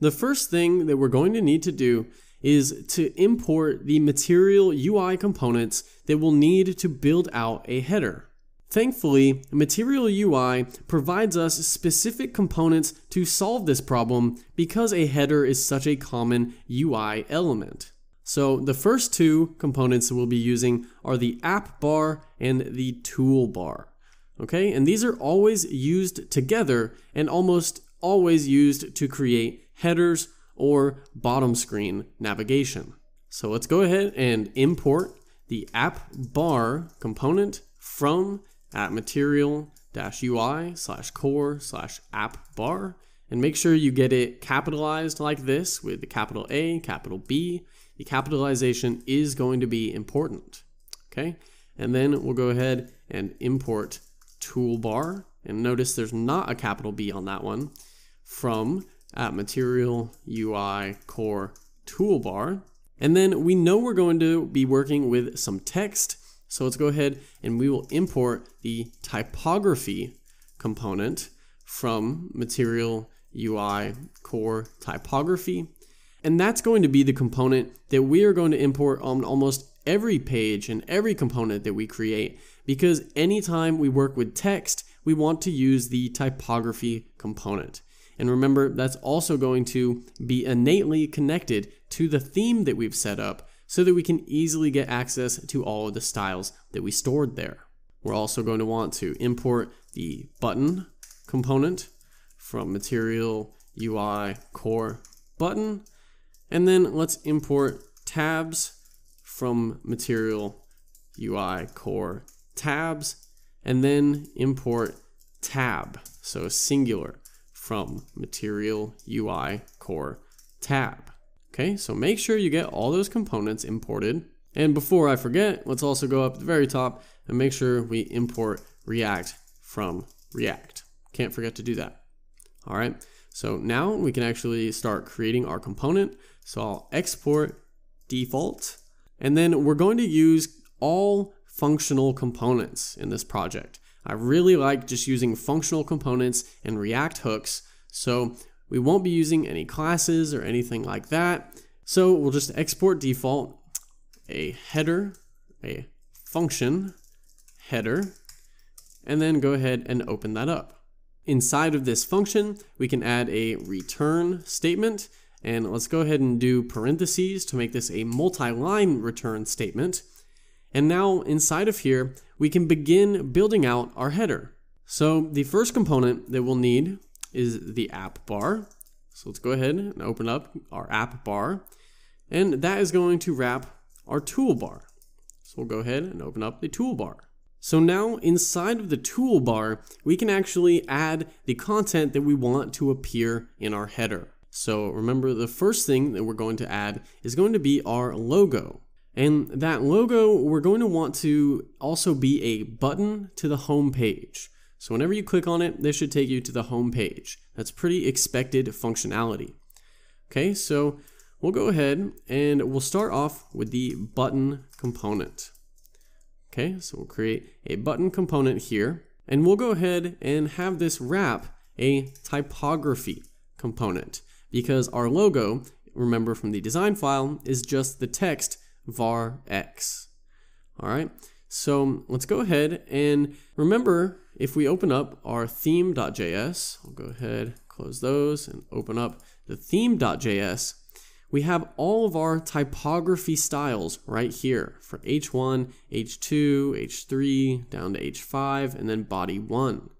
The first thing that we're going to need to do is to import the material UI components that we'll need to build out a header. Thankfully, Material UI provides us specific components to solve this problem because a header is such a common UI element. So the first two components we'll be using are the app bar and the toolbar. Okay, and these are always used together and almost always used to create headers, or bottom screen navigation. So let's go ahead and import the app bar component from app material UI slash core slash app bar and make sure you get it capitalized like this with the capital A, capital B. The capitalization is going to be important. Okay, and then we'll go ahead and import toolbar and notice there's not a capital B on that one from at material, UI, core, toolbar. And then we know we're going to be working with some text. So let's go ahead and we will import the typography component from material, UI, core, typography. And that's going to be the component that we are going to import on almost every page and every component that we create because anytime we work with text, we want to use the typography component. And remember, that's also going to be innately connected to the theme that we've set up so that we can easily get access to all of the styles that we stored there. We're also going to want to import the button component from material UI core button. And then let's import tabs from material UI core tabs and then import tab. So singular from Material UI Core tab. Okay, so make sure you get all those components imported. And before I forget, let's also go up the very top and make sure we import React from React. Can't forget to do that. All right, so now we can actually start creating our component. So I'll export default, and then we're going to use all functional components in this project. I really like just using functional components and React hooks, so we won't be using any classes or anything like that. So we'll just export default a header, a function header, and then go ahead and open that up. Inside of this function, we can add a return statement, and let's go ahead and do parentheses to make this a multi-line return statement. And now inside of here, we can begin building out our header. So the first component that we'll need is the app bar. So let's go ahead and open up our app bar. And that is going to wrap our toolbar. So we'll go ahead and open up the toolbar. So now inside of the toolbar, we can actually add the content that we want to appear in our header. So remember the first thing that we're going to add is going to be our logo. And that logo, we're going to want to also be a button to the home page. So whenever you click on it, this should take you to the home page. That's pretty expected functionality. Okay, so we'll go ahead and we'll start off with the button component. Okay, so we'll create a button component here and we'll go ahead and have this wrap a typography component because our logo, remember from the design file, is just the text var x. All right, so let's go ahead and remember if we open up our theme.js, I'll go ahead, close those and open up the theme.js. We have all of our typography styles right here for h1, h2, h3, down to h5, and then body 1.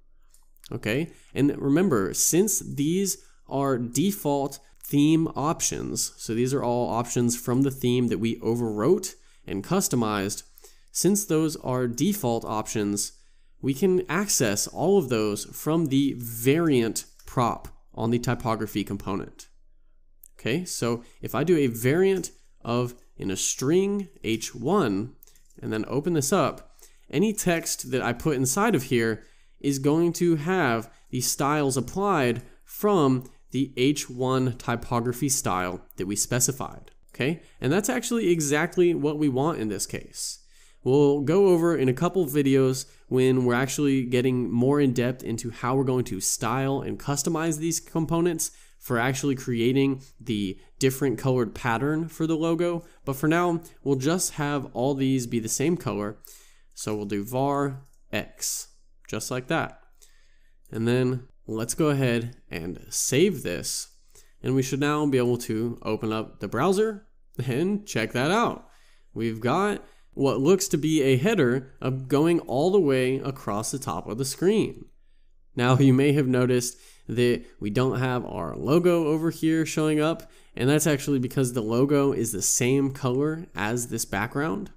Okay, and remember, since these are default theme options. So these are all options from the theme that we overwrote and customized. Since those are default options, we can access all of those from the variant prop on the typography component. Okay, so if I do a variant of in a string h1 and then open this up, any text that I put inside of here is going to have the styles applied from the H1 typography style that we specified. Okay, and that's actually exactly what we want in this case. We'll go over in a couple videos when we're actually getting more in depth into how we're going to style and customize these components for actually creating the different colored pattern for the logo. But for now, we'll just have all these be the same color. So we'll do var x, just like that. And then Let's go ahead and save this. And we should now be able to open up the browser and check that out. We've got what looks to be a header of going all the way across the top of the screen. Now you may have noticed that we don't have our logo over here showing up and that's actually because the logo is the same color as this background.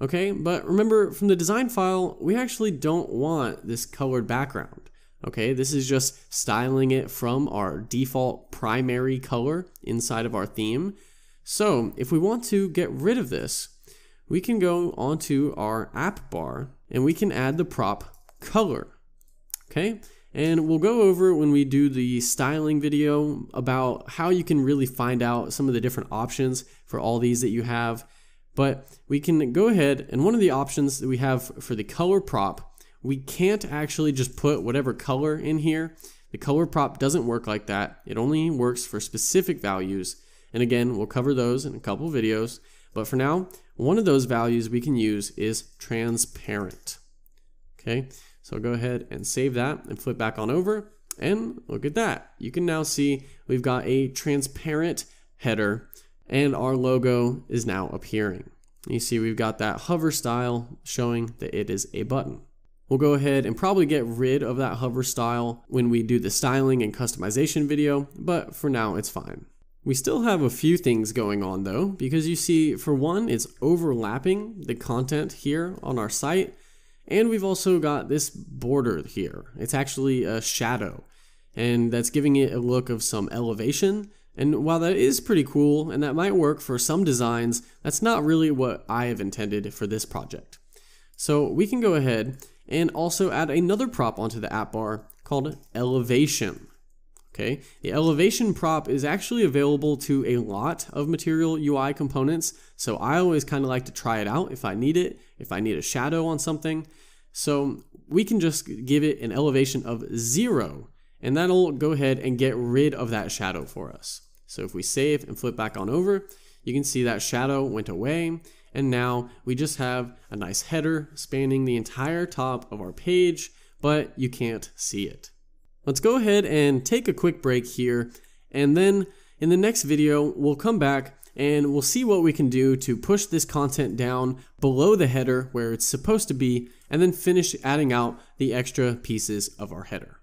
Okay, but remember from the design file, we actually don't want this colored background. Okay, this is just styling it from our default primary color inside of our theme. So if we want to get rid of this, we can go onto our app bar and we can add the prop color. Okay, and we'll go over when we do the styling video about how you can really find out some of the different options for all these that you have. But we can go ahead and one of the options that we have for the color prop we can't actually just put whatever color in here. The color prop doesn't work like that. It only works for specific values. And again, we'll cover those in a couple videos. But for now, one of those values we can use is transparent. Okay, so go ahead and save that and flip back on over. And look at that. You can now see we've got a transparent header and our logo is now appearing. You see we've got that hover style showing that it is a button. We'll go ahead and probably get rid of that hover style when we do the styling and customization video, but for now it's fine. We still have a few things going on though, because you see, for one, it's overlapping the content here on our site, and we've also got this border here. It's actually a shadow, and that's giving it a look of some elevation, and while that is pretty cool, and that might work for some designs, that's not really what I have intended for this project. So we can go ahead and also add another prop onto the app bar called elevation. Okay, the elevation prop is actually available to a lot of material UI components, so I always kind of like to try it out if I need it, if I need a shadow on something. So we can just give it an elevation of zero, and that'll go ahead and get rid of that shadow for us. So if we save and flip back on over, you can see that shadow went away and now we just have a nice header spanning the entire top of our page, but you can't see it. Let's go ahead and take a quick break here. And then in the next video, we'll come back and we'll see what we can do to push this content down below the header where it's supposed to be, and then finish adding out the extra pieces of our header.